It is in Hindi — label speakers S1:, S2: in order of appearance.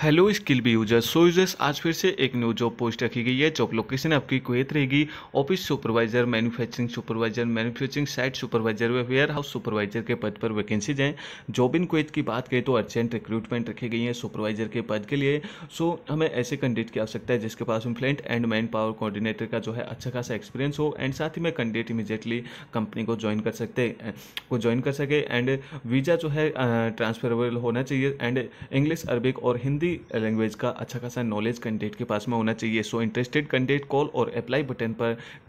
S1: hello skill bee users so users आज फिर से एक न्यू जॉब पोस्ट रखी गई है जॉब लोकेशन आपकी कुवैत रहेगी office supervisor manufacturing supervisor manufacturing site supervisor व वेयर हाउस सुपरवाइजर के पद पर वैकेंसीज हैं जॉब इन कुवैत की बात करें तो अर्जेंट रिक्रूटमेंट रखी गई है सुपरवाइजर के पद के लिए सो हमें ऐसे कैंडिडेट की आवश्यकता है जिसके पास fluent and manpower coordinator का जो है अच्छा खासा एक्सपीरियंस हो एंड साथ ही में कैंडिडेट इमीजिएटली कंपनी को ज्वाइन कर सकते को ज्वाइन कर सके एंड वीज़ा जो है ट्रांसफरेबल होना चाहिए एंड इंग्लिश अरबिक और हिंदी हिंदी लैंग्वेज का अच्छा खासा नॉलेज कैंडिडेट के पास में होना चाहिए सो इंटरेस्टेड कैंडिडेट कॉल और अप्लाई बटन पर